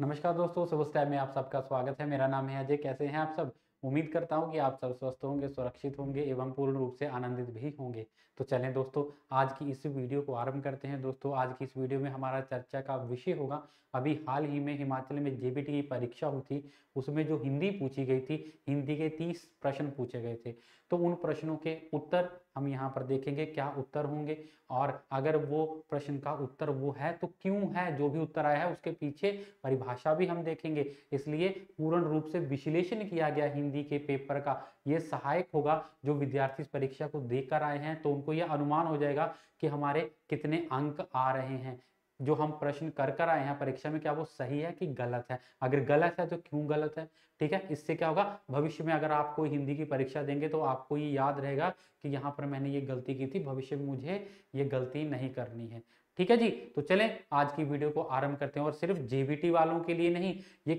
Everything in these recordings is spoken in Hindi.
नमस्कार दोस्तों सुबह टाइम में आप सबका स्वागत है मेरा नाम है अजय कैसे हैं आप सब उम्मीद करता हूं कि आप सब स्वस्थ होंगे सुरक्षित होंगे एवं पूर्ण रूप से आनंदित भी होंगे तो चलें दोस्तों आज की इस वीडियो को आरंभ करते हैं दोस्तों आज की इस वीडियो में हमारा चर्चा का विषय होगा अभी हाल ही में हिमाचल में जेबीटी की परीक्षा हुई थी उसमें जो हिंदी पूछी गई थी हिंदी के तीस प्रश्न पूछे गए थे तो उन प्रश्नों के उत्तर हम यहाँ पर देखेंगे क्या उत्तर होंगे और अगर वो प्रश्न का उत्तर वो है तो क्यों है जो भी उत्तर आया है उसके पीछे परिभाषा भी हम देखेंगे इसलिए पूर्ण रूप से विश्लेषण किया गया हिंदी के पेपर का ये सहायक होगा जो विद्यार्थी इस परीक्षा को देकर आए हैं तो उनको यह अनुमान हो जाएगा कि हमारे कितने अंक आ रहे हैं जो हम प्रश्न कर कर आए हैं परीक्षा में क्या वो सही है कि गलत है अगर गलत है तो क्यों गलत है ठीक है इससे क्या होगा भविष्य में अगर आप कोई हिंदी की परीक्षा देंगे तो आपको ये याद रहेगा कि यहाँ पर मैंने ये गलती की थी भविष्य में मुझे ये गलती नहीं करनी है ठीक है जी तो चलें आज की वीडियो को आरंभ करते हैं और सिर्फ जेबीटी वालों के लिए नहीं ये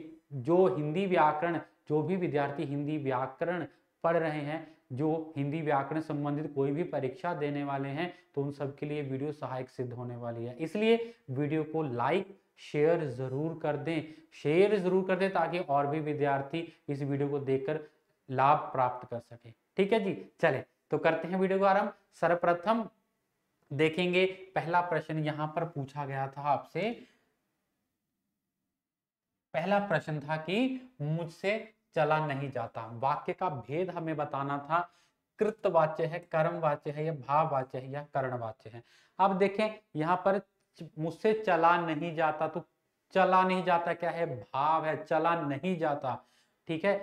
जो हिंदी व्याकरण जो भी विद्यार्थी हिंदी व्याकरण पढ़ रहे हैं जो हिंदी व्याकरण संबंधित कोई भी परीक्षा देने वाले हैं तो उन सबके लिए वीडियो सहायक सिद्ध होने वाली है इसलिए वीडियो को लाइक शेयर जरूर कर दें शेयर जरूर कर दें ताकि और भी विद्यार्थी इस वीडियो को देखकर लाभ प्राप्त कर सके ठीक है जी चले तो करते हैं वीडियो को आरंभ सर्वप्रथम देखेंगे पहला प्रश्न यहां पर पूछा गया था आपसे पहला प्रश्न था कि मुझसे चला नहीं जाता वाक्य का भेद हमें बताना था कृतवाच्य है कर्म वाच्य है या भाव वाच्य है या वाच्य है अब देखें यहाँ पर मुझसे चला नहीं जाता तो चला नहीं जाता क्या है भाव है चला नहीं जाता ठीक है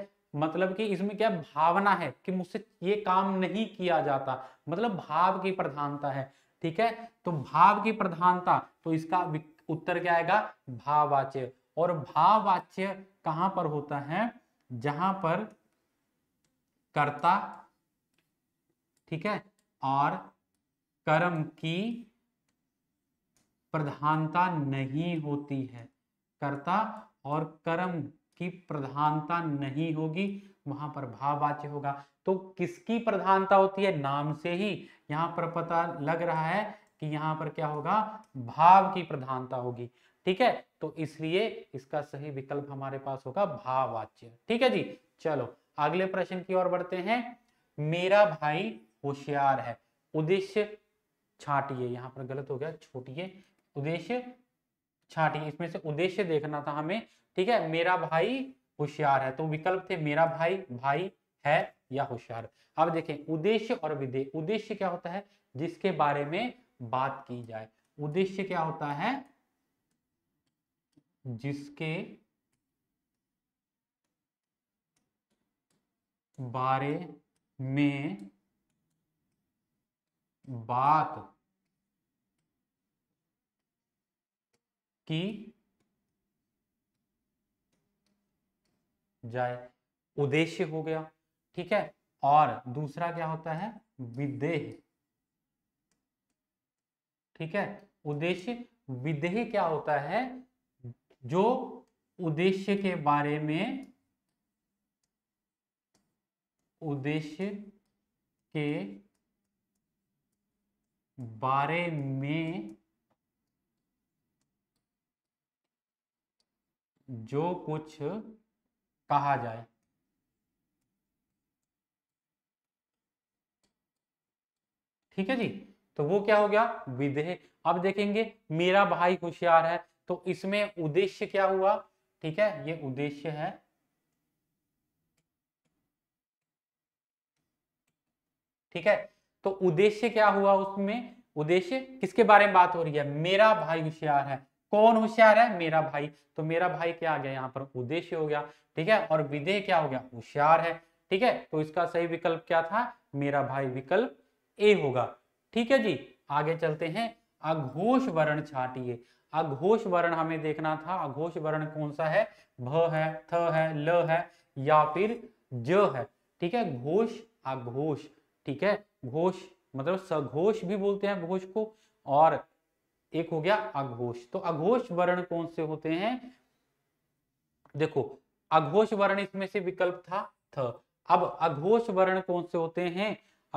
मतलब कि इसमें क्या भावना है कि मुझसे ये काम नहीं किया जाता मतलब भाव की प्रधानता है ठीक है तो भाव की प्रधानता तो इसका उत्तर क्या आएगा भाववाच्य और भाववाच्य कहाँ पर होता है जहां पर कर्ता ठीक है और कर्म की प्रधानता नहीं होती है कर्ता और कर्म की प्रधानता नहीं होगी वहां पर भाववाच्य होगा तो किसकी प्रधानता होती है नाम से ही यहां पर पता लग रहा है कि यहां पर क्या होगा भाव की प्रधानता होगी ठीक है तो इसलिए इसका सही विकल्प हमारे पास होगा भाववाच्य ठीक है जी चलो अगले प्रश्न की ओर बढ़ते हैं मेरा भाई होशियार है उद्देश्य छाटिए यहां पर गलत हो गया छोटिए उद्देश्य छाटिए इसमें से उद्देश्य देखना था हमें ठीक है मेरा भाई होशियार है तो विकल्प थे मेरा भाई भाई है या होशियार अब देखें उद्देश्य और विधेय उद्देश्य क्या होता है जिसके बारे में बात की जाए उद्देश्य क्या होता है जिसके बारे में बात की जाए उद्देश्य हो गया ठीक है और दूसरा क्या होता है विदेह ठीक है उद्देश्य विदेह क्या होता है जो उद्देश्य के बारे में उद्देश्य के बारे में जो कुछ कहा जाए ठीक है जी तो वो क्या हो गया विधेय अब देखेंगे मेरा भाई होशियार है तो इसमें उद्देश्य क्या हुआ ठीक है ये उद्देश्य है ठीक है तो उद्देश्य क्या हुआ उसमें उद्देश्य किसके बारे में बात हो रही है मेरा भाई होशियार है कौन होशियार है मेरा भाई तो मेरा भाई क्या आ गया यहाँ पर उद्देश्य हो गया ठीक है और विधेय क्या हो गया होशियार है ठीक है तो इसका सही विकल्प क्या था मेरा भाई विकल्प ए होगा ठीक है जी आगे चलते हैं अघोष वर्ण छाटिए अघोष वर्ण हमें देखना था अघोष वर्ण कौन सा है भ है थ है ल है या फिर ज है ठीक है घोष अघोष ठीक है घोष मतलब सघोष भी बोलते हैं घोष को और एक हो गया अघोष तो अघोष वर्ण कौन से होते हैं देखो अघोष वर्ण इसमें से विकल्प था थ अब अघोष वर्ण कौन से होते हैं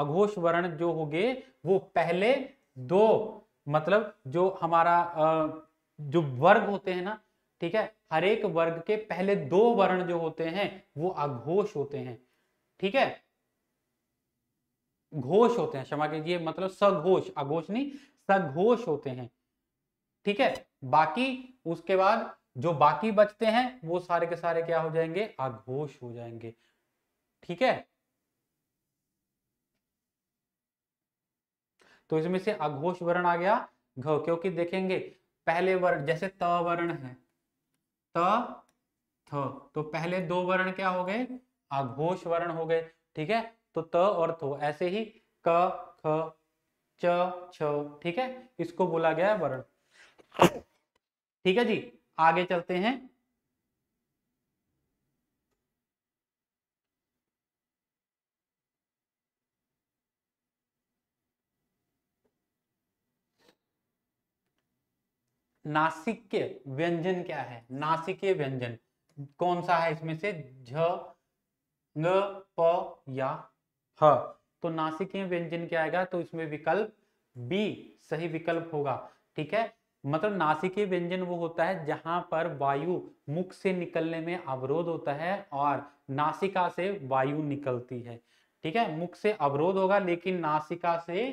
अघोष वर्ण जो हो गए वो पहले दो मतलब जो हमारा जो वर्ग होते हैं ना ठीक है हर एक वर्ग के पहले दो वर्ण जो होते हैं वो अघोष होते हैं ठीक है घोष होते हैं क्षमा कीजिए मतलब सघोष अघोष नहीं सघोष होते हैं ठीक है बाकी उसके बाद जो बाकी बचते हैं वो सारे के सारे क्या हो जाएंगे अघोष हो जाएंगे ठीक है तो इसमें से अघोष वर्ण आ गया घ क्योंकि देखेंगे पहले वर्ण जैसे त वर्ण है त थ तो पहले दो वर्ण क्या हो गए आघोष वर्ण हो गए ठीक है तो त और थो ऐसे ही क ख च छ ठीक है इसको बोला गया है वर्ण ठीक है जी आगे चलते हैं नासिक के व्यंजन क्या है नासिकीय व्यंजन कौन सा है इसमें से झ ग प या ह तो नासिकीय व्यंजन क्या आएगा तो इसमें विकल्प बी सही विकल्प होगा ठीक है मतलब नासिकीय व्यंजन वो होता है जहां पर वायु मुख से निकलने में अवरोध होता है और नासिका से वायु निकलती है ठीक है मुख से अवरोध होगा लेकिन नासिका से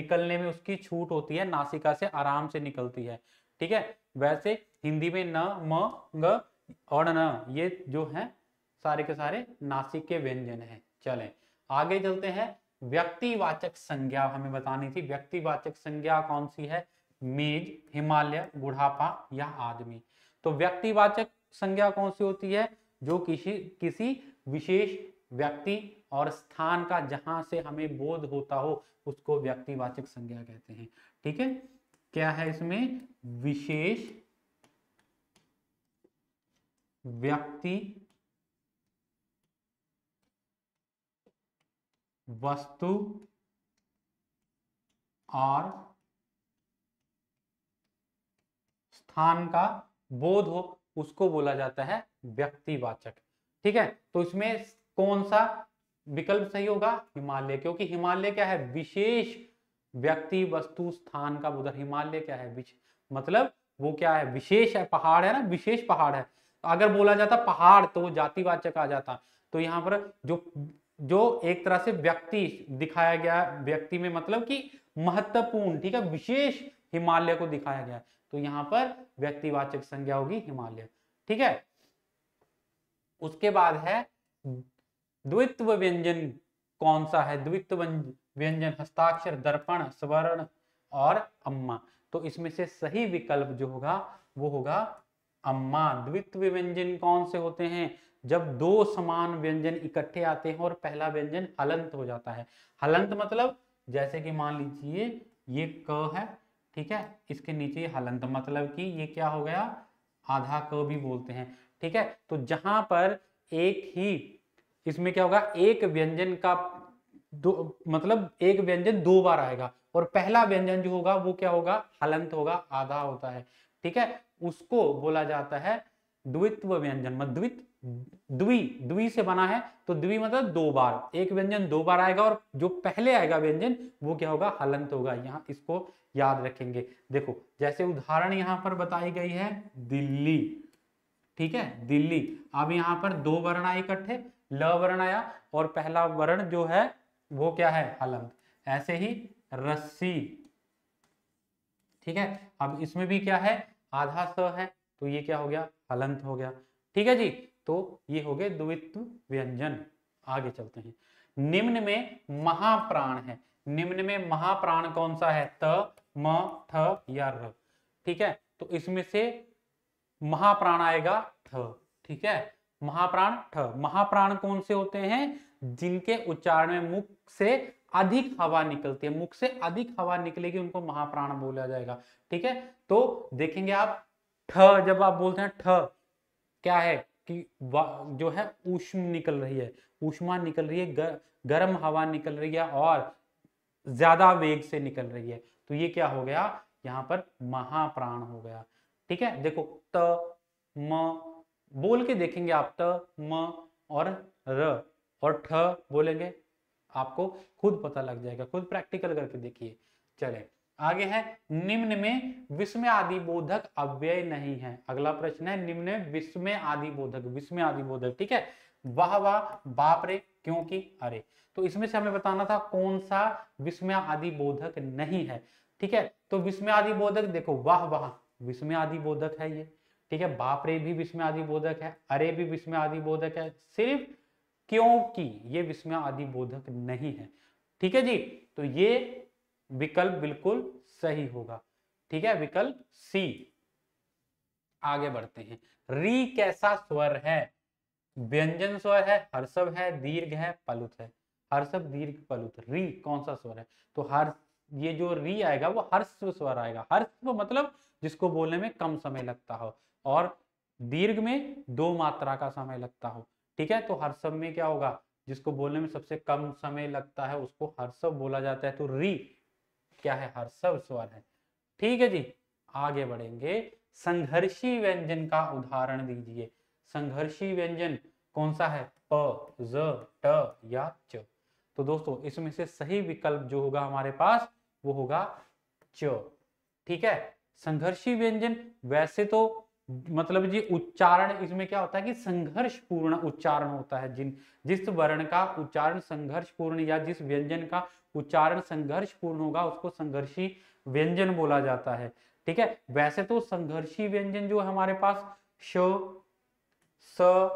निकलने में उसकी छूट होती है नासिका से आराम से निकलती है ठीक है वैसे हिंदी में न म ग और न ये जो है सारे के सारे नासिक के व्यंजन है चलें आगे चलते हैं व्यक्तिवाचक संज्ञा हमें बतानी थी व्यक्तिवाचक संज्ञा कौन सी है मेज हिमालय बुढ़ापा या आदमी तो व्यक्तिवाचक संज्ञा कौन सी होती है जो किसी किसी विशेष व्यक्ति और स्थान का जहां से हमें बोध होता हो उसको व्यक्तिवाचक संज्ञा कहते हैं ठीक है क्या है इसमें विशेष व्यक्ति वस्तु और स्थान का बोध हो उसको बोला जाता है व्यक्तिवाचक ठीक है तो इसमें कौन सा विकल्प सही होगा हिमालय क्योंकि हिमालय क्या है विशेष व्यक्ति वस्तु स्थान का उधर हिमालय क्या है मतलब वो क्या है विशेष है पहाड़ है ना विशेष पहाड़ है तो अगर बोला जाता पहाड़ तो वो जातिवाचक आ जाता तो यहाँ पर जो जो एक तरह से व्यक्ति दिखाया गया व्यक्ति में मतलब कि महत्वपूर्ण ठीक है विशेष हिमालय को दिखाया गया तो यहाँ पर व्यक्तिवाचक संज्ञा होगी हिमालय ठीक है उसके बाद है द्वित्व व्यंजन कौन सा है द्वित्व व्यंजन हस्ताक्षर दर्पण स्वर्ण और अम्मा तो इसमें से सही विकल्प जो होगा वो होगा अम्मा द्वित्व व्यंजन कौन से होते हैं जब दो समान व्यंजन इकट्ठे आते हैं और पहला व्यंजन हलंत हो जाता है हलंत मतलब जैसे कि मान लीजिए ये क है ठीक है इसके नीचे हलंत मतलब कि ये क्या हो गया आधा क भी बोलते हैं ठीक है तो जहां पर एक ही इसमें क्या होगा एक व्यंजन का दो मतलब एक व्यंजन दो बार आएगा और पहला व्यंजन जो होगा वो क्या होगा हलंत होगा आधा होता है ठीक है उसको बोला जाता है द्वित्व व्यंजन मध्वित द्वि द्वि से बना है तो द्वि मतलब दो बार एक व्यंजन दो बार आएगा और जो पहले आएगा व्यंजन वो क्या होगा हलंत होगा यहाँ इसको याद रखेंगे देखो जैसे उदाहरण यहाँ पर बताई गई है दिल्ली ठीक है दिल्ली अब यहाँ पर दो वर्ण आए इकट्ठे ल वर्ण आया और पहला वर्ण जो है वो क्या है हलंत ऐसे ही रस्सी ठीक है अब इसमें भी क्या है आधा स है तो ये क्या हो गया हलंत हो गया ठीक है जी तो ये हो गए द्वित्व व्यंजन आगे चलते हैं निम्न में महाप्राण है निम्न में महाप्राण कौन सा है त म थ या र ठीक है तो इसमें से महाप्राण आएगा थ ठीक है महाप्राण ठ महाप्राण कौन से होते हैं जिनके उच्चारण में मुख से अधिक हवा निकलती है मुख से अधिक हवा निकलेगी उनको महाप्राण बोला जाएगा ठीक है तो देखेंगे आप ठ जब आप बोलते हैं ठ क्या है कि जो है उष्म निकल रही है उष्मा निकल रही है गर, गर्म हवा निकल रही है और ज्यादा वेग से निकल रही है तो ये क्या हो गया यहाँ पर महाप्राण हो गया ठीक है देखो त म बोल के देखेंगे आप त म और र और ठ बोलेंगे आपको खुद पता लग जाएगा खुद प्रैक्टिकल करके देखिए चले आगे है निम्न में विस्मय आदि बोधक अव्यय नहीं है अगला प्रश्न है निम्न विस्मय आदि बोधक विस्मय आदि बोधक ठीक है वाह वाह बाप रे क्योंकि अरे तो इसमें से हमें बताना था कौन सा विस्मय आदि बोधक नहीं है ठीक है तो विस्मय आदि बोधक देखो वाह वाह विस्मय आदि बोधक है ये ठीक है बाप रे भी विस्मय आदि बोधक है अरे भी विस्मय आदि बोधक है सिर्फ क्योंकि ये विस्मया आदि बोधक नहीं है ठीक है जी तो ये विकल्प बिल्कुल सही होगा ठीक है विकल्प सी आगे बढ़ते हैं री कैसा स्वर है व्यंजन स्वर है हर्षव है दीर्घ है पलुत है हर्षव दीर्घ पलुत री कौन सा स्वर है तो हर ये जो री आएगा वो हर्षव स्वर आएगा हर्षव मतलब जिसको बोलने में कम समय लगता हो और दीर्घ में दो मात्रा का समय लगता हो ठीक है तो हर सब में क्या होगा जिसको बोलने में सबसे कम समय लगता है उसको हर सब बोला जाता है तो री क्या है हर सब स्वर है ठीक है जी आगे बढ़ेंगे संघर्षी व्यंजन का उदाहरण दीजिए संघर्षी व्यंजन कौन सा है प ज ट या च तो दोस्तों इसमें से सही विकल्प जो होगा हमारे पास वो होगा च ठीक है संघर्षी व्यंजन वैसे तो मतलब जी उच्चारण इसमें क्या होता है कि संघर्षपूर्ण उच्चारण होता है जिन जिस वर्ण का उच्चारण संघर्षपूर्ण या जिस व्यंजन का उच्चारण संघर्षपूर्ण होगा उसको संघर्षी व्यंजन बोला जाता है ठीक है वैसे तो संघर्षी व्यंजन जो हमारे पास श स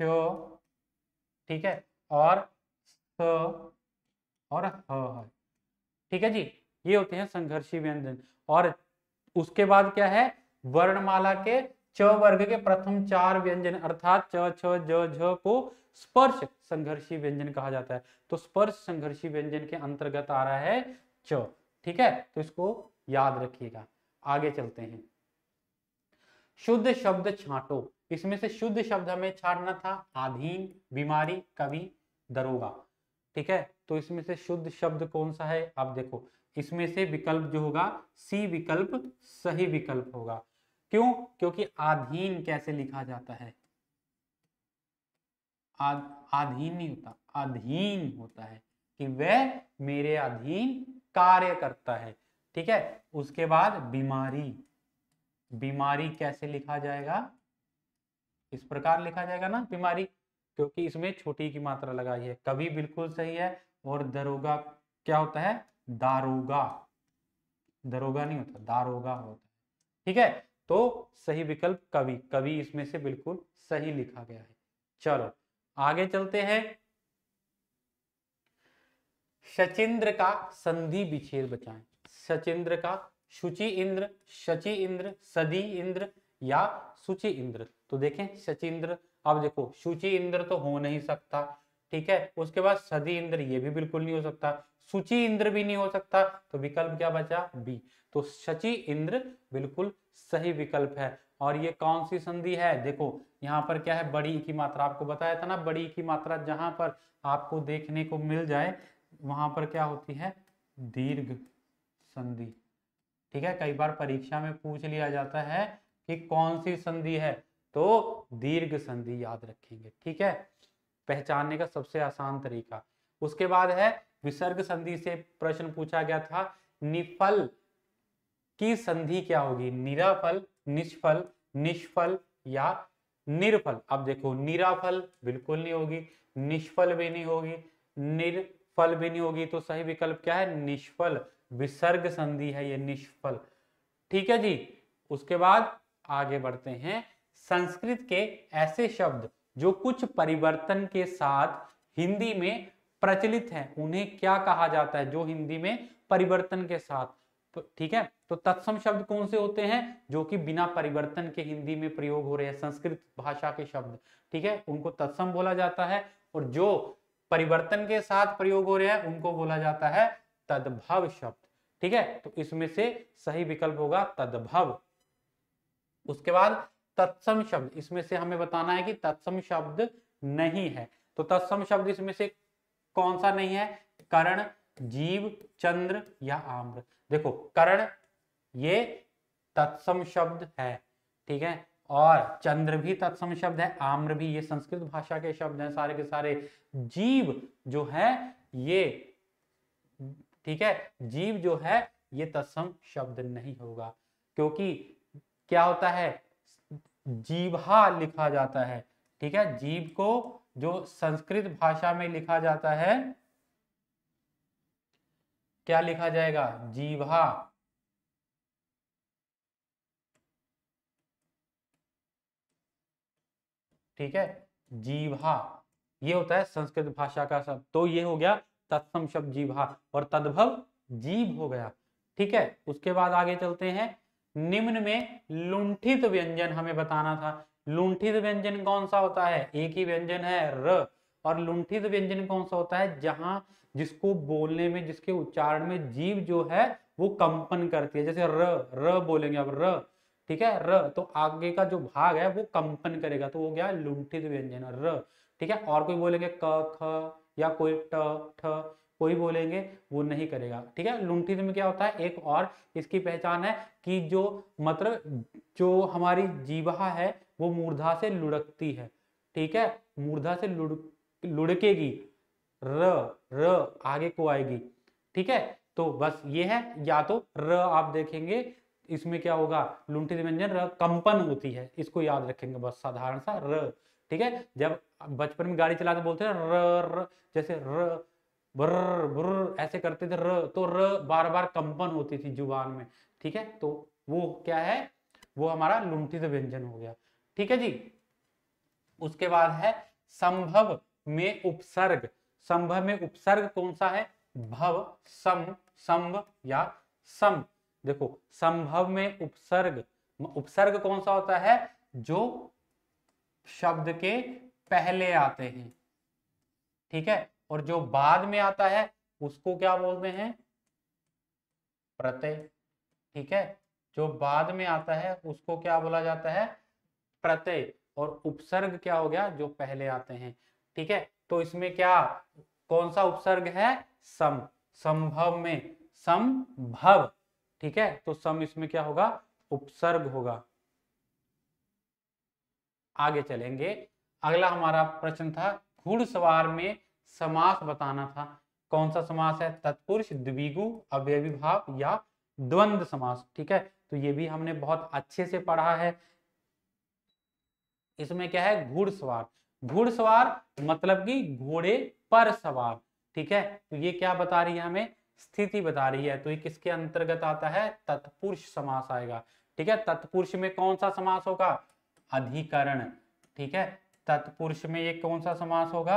श ठीक है और स और ह ठीक है जी ये होते हैं संघर्षी व्यंजन और उसके बाद क्या है वर्णमाला के च वर्ग के प्रथम चार व्यंजन अर्थात च छ झ को स्पर्श संघर्षी व्यंजन कहा जाता है तो स्पर्श संघर्षी व्यंजन के अंतर्गत आ रहा है च ठीक है तो इसको याद रखिएगा आगे चलते हैं शुद्ध शब्द छाटो इसमें से शुद्ध शब्द हमें छाटना था आधीन बीमारी कवि दरोगा ठीक है तो इसमें से शुद्ध शब्द कौन सा है आप देखो इसमें से विकल्प जो होगा सी विकल्प सही विकल्प होगा क्यों क्योंकि आधीन कैसे लिखा जाता है आधीन नहीं होता अधीन होता है कि वह मेरे अधीन कार्य करता है ठीक है उसके बाद बीमारी बीमारी कैसे लिखा जाएगा इस प्रकार लिखा जाएगा ना बीमारी क्योंकि इसमें छोटी की मात्रा लगाई है कभी बिल्कुल सही है और दरोगा क्या होता है दारोगा दरोगा नहीं होता दारोगा होता है ठीक है तो सही विकल्प कवि कवि इसमें से बिल्कुल सही लिखा गया है चलो आगे चलते हैं सचिंद्र का संधि विच्छेद बचाएं सचिंद्र का शुचि इंद्र शचि इंद्र सदी इंद्र या सुचि इंद्र तो देखें सचिंद्र अब देखो शुचि इंद्र तो हो नहीं सकता ठीक है उसके बाद सदी इंद्र ये भी बिल्कुल नहीं हो सकता सूची इंद्र भी नहीं हो सकता तो विकल्प क्या बचा बी तो सची इंद्र बिल्कुल सही विकल्प है और ये कौन सी संधि है देखो यहाँ पर क्या है बड़ी की मात्रा आपको बताया था ना बड़ी की मात्रा जहां पर आपको देखने को मिल जाए वहां पर क्या होती है दीर्घ संधि ठीक है कई बार परीक्षा में पूछ लिया जाता है कि कौन सी संधि है तो दीर्घ संधि याद रखेंगे ठीक है पहचानने का सबसे आसान तरीका उसके बाद है विसर्ग संधि से प्रश्न पूछा गया था निफल की संधि क्या होगी निराफल निष्फल निष्फल या निर्फल अब देखो निराफल बिल्कुल नहीं होगी निष्फल भी नहीं होगी निर्फल भी नहीं होगी तो सही विकल्प क्या है निष्फल विसर्ग संधि है ये निष्फल ठीक है जी उसके बाद आगे बढ़ते हैं संस्कृत के ऐसे शब्द जो कुछ परिवर्तन के साथ हिंदी में प्रचलित हैं उन्हें क्या कहा जाता है जो हिंदी में परिवर्तन के साथ तो ठीक है तो तत्सम शब्द कौन से होते हैं जो कि बिना परिवर्तन के हिंदी में प्रयोग हो रहे हैं संस्कृत भाषा के शब्द ठीक है उनको तत्सम बोला जाता है और जो परिवर्तन के साथ प्रयोग हो रहे हैं उनको बोला जाता है तद्भव शब्द ठीक है तो इसमें से सही विकल्प होगा तद्भव उसके बाद तत्सम शब्द इसमें से हमें बताना है कि तत्सम शब्द नहीं है तो तत्सम शब्द इसमें से कौन सा नहीं है करण जीव चंद्र या आम्र देखो करण ये तत्सम शब्द है ठीक है और चंद्र भी तत्सम शब्द है आम्र भी ये संस्कृत भाषा के शब्द हैं सारे के सारे जीव जो है ये ठीक है जीव जो है ये तत्सम शब्द नहीं होगा क्योंकि क्या होता है जीवा लिखा जाता है ठीक है जीव को जो संस्कृत भाषा में लिखा जाता है क्या लिखा जाएगा जीवा ठीक है जीवा ये होता है संस्कृत भाषा का शब्द तो ये हो गया तत्सम शब्द जीवा और तद्भव जीव हो गया ठीक है उसके बाद आगे चलते हैं निम्न में लुंठित व्यंजन हमें बताना था लुंठित व्यंजन कौन सा होता है एक ही व्यंजन है र और लुंठित व्यंजन कौन सा होता है जहां जिसको बोलने में जिसके उच्चारण में जीव जो है वो कंपन करती है जैसे र र बोलेंगे अब र ठीक है र तो आगे का जो भाग है वो कंपन करेगा तो वो क्या लुंठित व्यंजन र ठीक है और कोई बोलेंगे क ख या कोई ट ठ कोई बोलेंगे वो नहीं करेगा ठीक है लुंठित में क्या होता है एक और इसकी पहचान है कि जो मतलब जो हमारी जीवा है वो मूर्धा से लुढ़कती है ठीक है मूर्धा से लुढ़ लुढ़केगी र र आगे को आएगी ठीक है तो बस ये है या तो र आप देखेंगे इसमें क्या होगा लुंठित व्यंजन र कंपन होती है इसको याद रखेंगे बस साधारण सा र ठीक है जब बचपन में गाड़ी चलाते बोलते हैं र र जैसे र भर भर ऐसे करते थे र तो र बार बार कंपन होती थी जुबान में ठीक है तो वो क्या है वो हमारा लुंठित व्यंजन हो गया ठीक है जी उसके बाद है संभव में उपसर्ग संभव में उपसर्ग कौन सा है भव सम संभ या सम देखो संभव में उपसर्ग उपसर्ग कौन सा होता है जो शब्द के पहले आते हैं ठीक है और जो बाद में आता है उसको क्या बोलते हैं प्रत्यय ठीक है जो बाद में आता है उसको क्या बोला जाता है प्रत्यय और उपसर्ग क्या हो गया जो पहले आते हैं ठीक है तो इसमें क्या कौन सा उपसर्ग है सम संभव में संभव ठीक है तो सम इसमें क्या होगा उपसर्ग होगा आगे चलेंगे अगला हमारा प्रश्न था घुड़सवार में समास बताना था कौन सा समास है तत्पुरुष द्विगु अव्यविभाव या द्वंद्व समास ठीक है तो ये भी हमने बहुत अच्छे से पढ़ा है इसमें क्या है घुड़सवार घुड़सवार मतलब कि घोड़े पर सवार ठीक है तो ये क्या बता रही है हमें स्थिति बता रही है तो ये किसके अंतर्गत आता है तत्पुरुष समास आएगा ठीक है तत्पुरुष में कौन सा समास होगा अधिकरण ठीक है तत्पुरुष में ये कौन सा समास होगा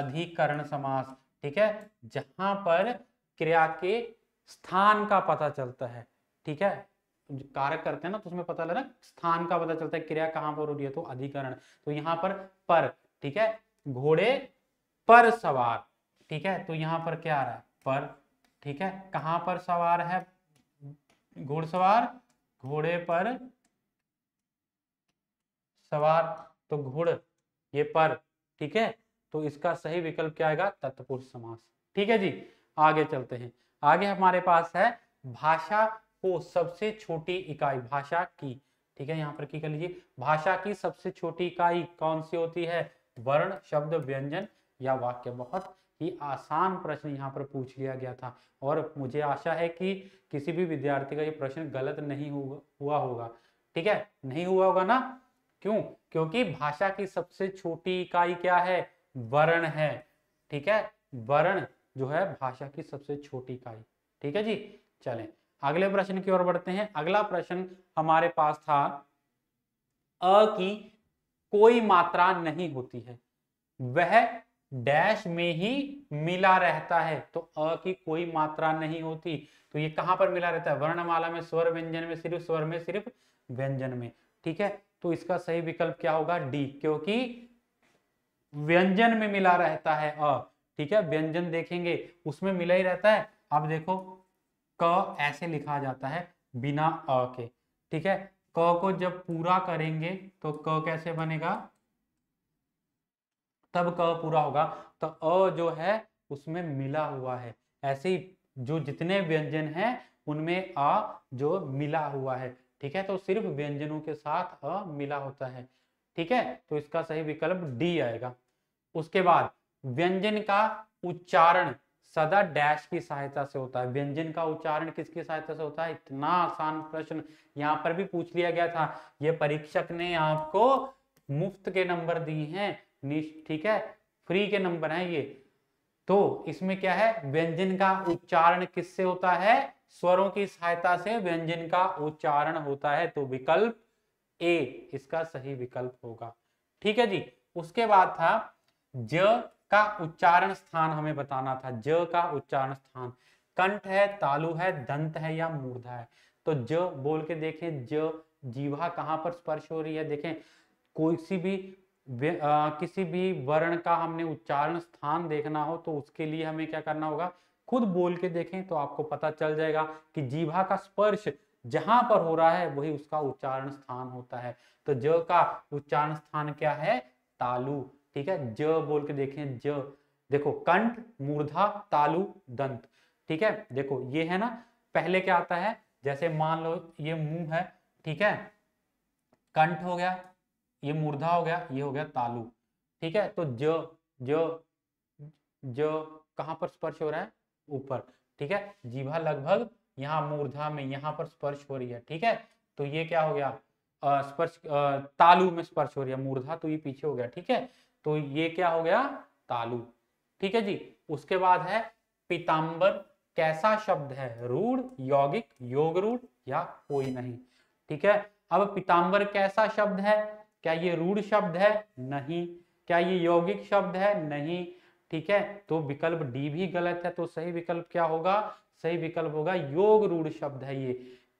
अधिकरण समास ठीक है जहां पर क्रिया के स्थान का पता चलता है ठीक है कारक करते हैं ना तो उसमें पता लगा स्थान का पता चलता है क्रिया कहां पर हो रही है तो अधिकरण तो यहाँ पर पर ठीक है घोड़े पर सवार ठीक है तो यहां पर क्या आ रहा है पर ठीक है कहां पर सवार है घोड़सवार घोड़े पर सवार तो घोड़ ये पर ठीक है तो इसका सही विकल्प क्या आएगा तत्पुरुष समास ठीक है जी आगे चलते हैं आगे हमारे पास है भाषा को सबसे छोटी इकाई भाषा की ठीक है यहाँ पर की कर लीजिए भाषा की सबसे छोटी इकाई कौन सी होती है वर्ण शब्द व्यंजन या वाक्य बहुत ही आसान प्रश्न यहाँ पर पूछ लिया गया था और मुझे आशा है कि किसी भी विद्यार्थी का ये प्रश्न गलत नहीं हुआ होगा ठीक है नहीं हुआ होगा ना क्यों क्योंकि भाषा की सबसे छोटी इकाई क्या है वर्ण है ठीक है वर्ण जो है भाषा की सबसे छोटी इकाई ठीक है जी चलें अगले प्रश्न की ओर बढ़ते हैं अगला प्रश्न हमारे पास था अ की कोई मात्रा नहीं होती है वह डैश में ही मिला रहता है तो अ की कोई मात्रा नहीं होती तो ये कहां पर मिला रहता है वर्णमाला में स्वर व्यंजन में सिर्फ स्वर में सिर्फ व्यंजन में ठीक है तो इसका सही विकल्प क्या होगा डी क्योंकि व्यंजन में मिला रहता है अ ठीक है व्यंजन देखेंगे उसमें मिला ही रहता है अब देखो क ऐसे लिखा जाता है बिना अ के ठीक है क को जब पूरा करेंगे तो क कैसे बनेगा तब क पूरा होगा तो अ जो है उसमें मिला हुआ है ऐसे ही जो जितने व्यंजन हैं उनमें अ जो मिला हुआ है ठीक है तो सिर्फ व्यंजनों के साथ अ मिला होता है ठीक है तो इसका सही विकल्प डी आएगा उसके बाद व्यंजन का उच्चारण सदा डैश की सहायता से होता है व्यंजन का उच्चारण किसकी सहायता से होता है इतना आसान प्रश्न यहाँ पर भी पूछ लिया गया था ये परीक्षक ने आपको मुफ्त के नंबर दिए हैं ठीक है फ्री के नंबर हैं ये तो इसमें क्या है व्यंजन का उच्चारण किससे होता है स्वरों की सहायता से व्यंजन का उच्चारण होता है तो विकल्प ए इसका सही विकल्प होगा ठीक है जी उसके बाद था ज का उच्चारण स्थान हमें बताना था ज का उच्चारण स्थान कंठ है तालु है दंत है या मूर्धा है तो ज बोल के देखें ज जीवा कहाँ पर स्पर्श हो रही है देखें कोई भी आ, किसी भी वर्ण का हमने उच्चारण स्थान देखना हो तो उसके लिए हमें क्या करना होगा खुद बोल के देखें तो आपको पता चल जाएगा कि जीवा का स्पर्श जहां पर हो रहा है वही उसका उच्चारण स्थान होता है तो ज का उच्चारण स्थान क्या है तालु ठीक है ज बोल के देखें ज देखो कंठ मूर्धा तालु दंत ठीक है देखो ये है ना पहले क्या आता है जैसे मान लो ये मुंह है ठीक है कंठ हो गया ये मूर्धा हो गया ये हो गया तालु ठीक है तो ज ज ज कहां पर स्पर्श हो रहा है ऊपर ठीक है जीभा लगभग यहाँ मूर्धा में यहां पर स्पर्श हो रही है ठीक है तो ये क्या हो गया स्पर्श तालु में स्पर्श हो रही है मूर्धा तो ये पीछे हो गया ठीक है तो ये क्या हो गया तालु ठीक है जी उसके बाद है पीताम्बर कैसा शब्द है रूढ़ यौगिक योग रूढ़ या कोई नहीं ठीक है अब पीताम्बर कैसा शब्द है क्या ये रूढ़ शब्द है नहीं क्या ये यौगिक शब्द है नहीं ठीक है तो विकल्प डी भी गलत है तो सही विकल्प क्या होगा सही विकल्प होगा योग रूढ़ शब्द है ये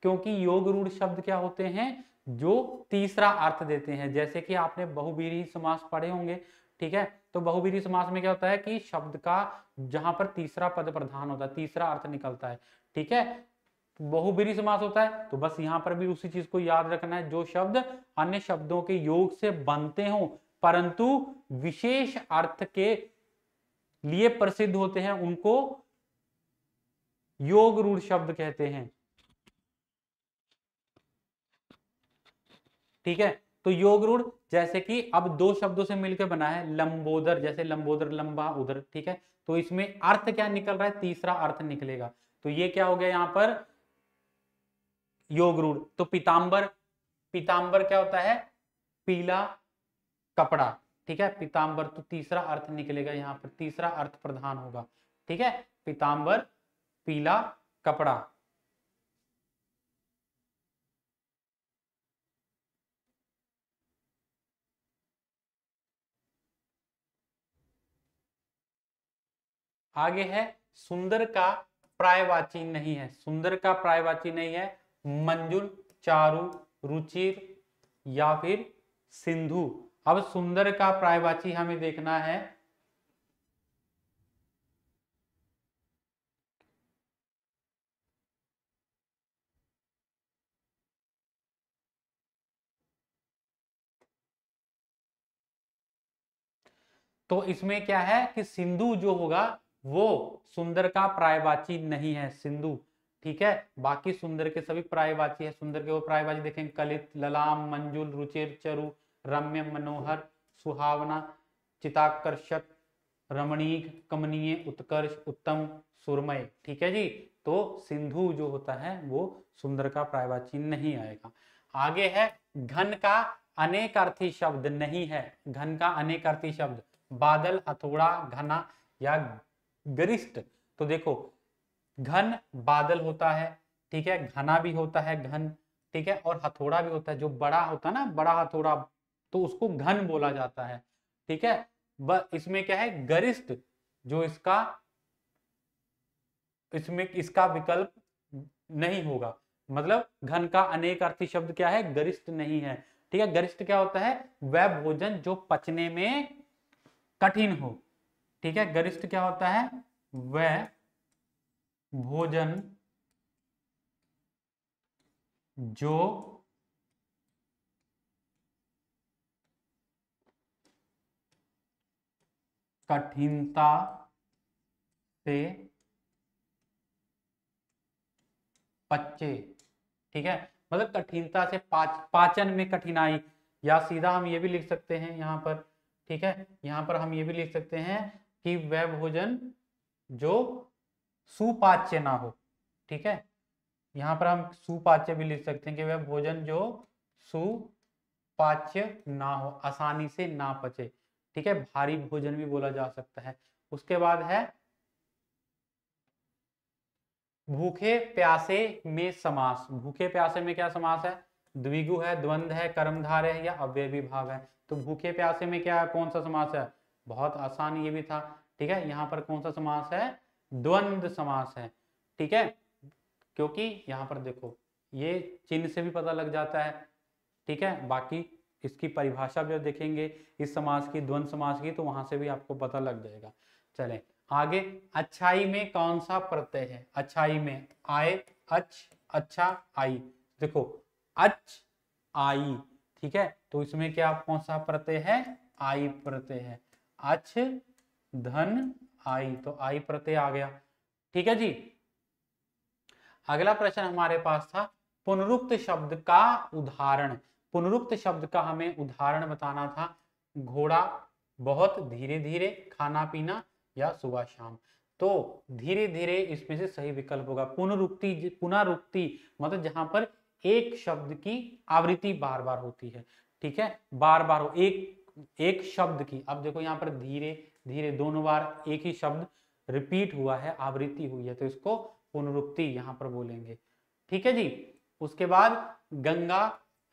क्योंकि योग रूढ़ शब्द क्या होते हैं जो तीसरा अर्थ देते हैं जैसे कि आपने बहुबीरी समास पढ़े होंगे ठीक है तो बहुबीरी समास में क्या होता है कि शब्द का जहां पर तीसरा पद प्रधान होता है तीसरा अर्थ निकलता है ठीक है बहुबीरी समास होता है तो बस यहां पर भी उसी चीज को याद रखना है जो शब्द अन्य शब्दों के योग से बनते हो परंतु विशेष अर्थ के लिए प्रसिद्ध होते हैं उनको योग रूढ़ शब्द कहते हैं ठीक है तो योग रूढ़ जैसे कि अब दो शब्दों से मिलकर बना है लंबोदर जैसे लंबोदर लंबा उधर ठीक है तो इसमें अर्थ क्या निकल रहा है तीसरा अर्थ निकलेगा तो ये क्या हो गया यहां पर योग रूढ़ तो पीताम्बर पीताम्बर क्या होता है पीला कपड़ा ठीक है पीताम्बर तो तीसरा अर्थ निकलेगा यहां पर तीसरा अर्थ प्रधान होगा ठीक है पीताम्बर पीला कपड़ा आगे है सुंदर का प्रायवाची नहीं है सुंदर का प्रायवाची नहीं है मंजुल चारु रुचिर या फिर सिंधु अब सुंदर का प्रायवाची हमें देखना है तो इसमें क्या है कि सिंधु जो होगा वो सुंदर का प्रायवाची नहीं है सिंधु ठीक है बाकी सुंदर के सभी प्रायवाची है सुंदर के वो प्रायवाची देखेंगे कलित ललाम मंजुल रुचिर चरु रम्य मनोहर सुहावना चिताकर्षक रमणीक कमनीय उत्कर्ष उत्तम सुरमय ठीक है जी तो सिंधु जो होता है वो सुंदर का प्रायवाची नहीं आएगा आगे है घन का अनेक अर्थी शब्द नहीं है घन का अनेकार्थी शब्द बादल हथौड़ा घना या गरिष्ठ तो देखो घन बादल होता है ठीक है घना भी होता है घन ठीक है और हथौड़ा भी होता है जो बड़ा होता है ना बड़ा हथौड़ा तो उसको घन बोला जाता है ठीक है इसमें क्या है गरिष्ठ जो इसका इसमें इसका विकल्प नहीं होगा मतलब घन का अनेक अर्थी शब्द क्या है गरिष्ठ नहीं है ठीक है गरिष्ठ क्या होता है वह भोजन जो पचने में कठिन हो ठीक है गरिष्ठ क्या होता है वह भोजन जो कठिनता से पच्चे ठीक है मतलब कठिनता से पाच पाचन में कठिनाई या सीधा हम ये भी लिख सकते हैं यहां पर ठीक है यहां पर हम ये भी लिख सकते हैं कि वह भोजन जो सुपाच्य ना हो ठीक है यहां पर हम सुपाच्य भी लिख सकते हैं कि वह भोजन जो सुपाच्य ना हो आसानी से ना पचे ठीक है भारी भोजन भी बोला जा सकता है उसके बाद है भूखे प्यासे में समास भूखे प्यासे में क्या समास है द्विगु है द्वंद्व है कर्मधार है या अव्यय विभाग है तो भूखे प्यासे में क्या है कौन सा समास है बहुत आसान ये भी था ठीक है यहाँ पर कौन सा समास है द्वंद समास है ठीक है क्योंकि यहाँ पर देखो ये चिन्ह से भी पता लग जाता है ठीक है बाकी इसकी परिभाषा भी देखेंगे इस समाज की द्वंद समाज की तो वहां से भी आपको पता लग जाएगा चले आगे अच्छाई में कौन सा प्रत्यय है अच्छाई में आए अच्छ अच्छा आई देखो अच आई ठीक है तो इसमें क्या कौन सा प्रत्यय है आई प्रत्यय है अच धन आई तो आई प्रत्यय आ गया ठीक है जी अगला प्रश्न हमारे पास था पुनरुक्त शब्द का उदाहरण पुनरुक्त शब्द का हमें उदाहरण बताना था घोड़ा बहुत धीरे धीरे खाना पीना या सुबह शाम तो धीरे धीरे इसमें से सही विकल्प होगा पुनरुक्ति पुनरुक्ति मतलब जहां पर एक शब्द की आवृत्ति बार बार होती है ठीक है बार बार हो एक एक शब्द की अब देखो यहाँ पर धीरे धीरे दोनों बार एक ही शब्द रिपीट हुआ है आवृत्ति हुई है तो इसको पुनरुक्ति यहाँ पर बोलेंगे ठीक है जी उसके बाद गंगा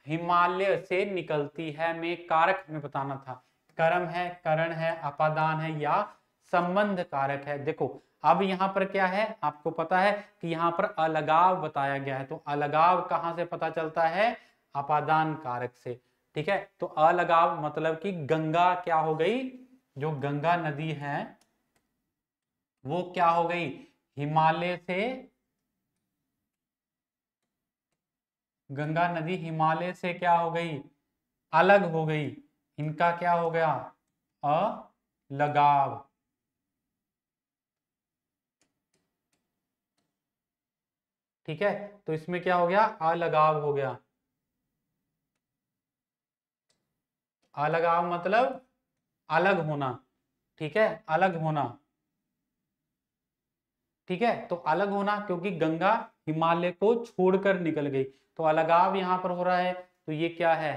हिमालय से निकलती है में कारक हमें बताना था कर्म है करण है अपादान है या संबंध कारक है देखो अब यहाँ पर क्या है आपको पता है कि यहाँ पर अलगाव बताया गया है तो अलगाव कहाँ से पता चलता है अपादान कारक से ठीक है तो अलगाव मतलब कि गंगा क्या हो गई जो गंगा नदी है वो क्या हो गई हिमालय से गंगा नदी हिमालय से क्या हो गई अलग हो गई इनका क्या हो गया अ लगाव ठीक है तो इसमें क्या हो गया अलगाव हो गया अलगाव मतलब अलग होना ठीक है अलग होना ठीक है तो अलग होना क्योंकि गंगा हिमालय को छोड़कर निकल गई तो अलगाव यहाँ पर हो रहा है तो ये क्या है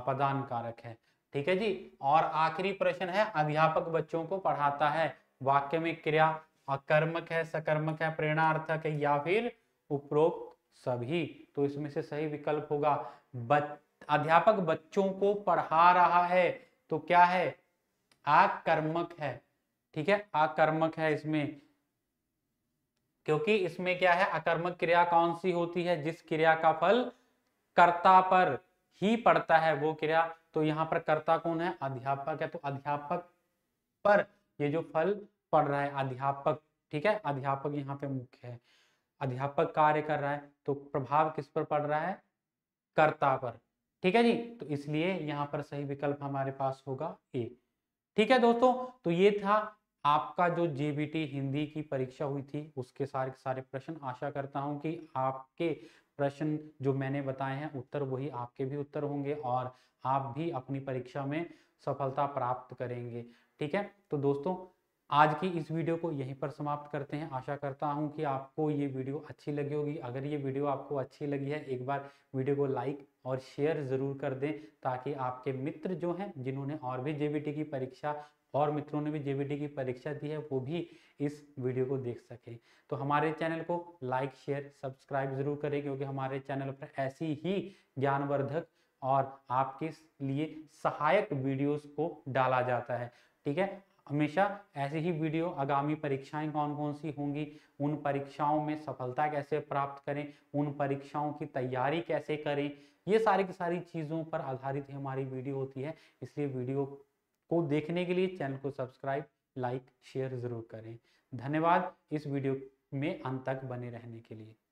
अपदान कारक है ठीक है जी और आखिरी प्रश्न है अध्यापक बच्चों को पढ़ाता है वाक्य में क्रिया अकर्मक है सकर्मक है प्रेरणार्थक है या फिर उपरोक्त सभी तो इसमें से सही विकल्प होगा बच्चे अध्यापक बच्चों को पढ़ा रहा है तो क्या है आकर्मक है ठीक है आकर्मक है इसमें क्योंकि इसमें क्या है अकर्मक क्रिया कौन सी होती है जिस क्रिया का फल कर्ता पर ही पड़ता है वो क्रिया तो यहाँ पर कर्ता कौन है अध्यापक है तो अध्यापक पर ये जो फल पड़ रहा है अध्यापक ठीक है अध्यापक यहाँ पे मुख्य है अध्यापक कार्य कर रहा है तो प्रभाव किस पर पड़ रहा है कर्ता पर ठीक है जी तो इसलिए यहाँ पर सही विकल्प हमारे पास होगा ए ठीक है दोस्तों तो ये था आपका जो जेबीटी हिंदी की परीक्षा हुई थी उसके सारे सारे प्रश्न आशा करता हूँ कि आपके प्रश्न जो मैंने बताए हैं उत्तर वही आपके भी उत्तर होंगे और आप भी अपनी परीक्षा में सफलता प्राप्त करेंगे ठीक है तो दोस्तों आज की इस वीडियो को यहीं पर समाप्त करते हैं आशा करता हूं कि आपको ये वीडियो अच्छी लगी होगी अगर ये वीडियो आपको अच्छी लगी है एक बार वीडियो को लाइक और शेयर ज़रूर कर दें ताकि आपके मित्र जो हैं जिन्होंने और भी जेबीटी की परीक्षा और मित्रों ने भी जे की परीक्षा दी है वो भी इस वीडियो को देख सकें तो हमारे चैनल को लाइक शेयर सब्सक्राइब ज़रूर करें क्योंकि हमारे चैनल पर ऐसी ही ज्ञानवर्धक और आपके लिए सहायक वीडियोस को डाला जाता है ठीक है हमेशा ऐसी ही वीडियो आगामी परीक्षाएं कौन कौन सी होंगी उन परीक्षाओं में सफलता कैसे प्राप्त करें उन परीक्षाओं की तैयारी कैसे करें ये सारी की सारी चीज़ों पर आधारित हमारी वीडियो होती है इसलिए वीडियो को देखने के लिए चैनल को सब्सक्राइब लाइक शेयर ज़रूर करें धन्यवाद इस वीडियो में अंत तक बने रहने के लिए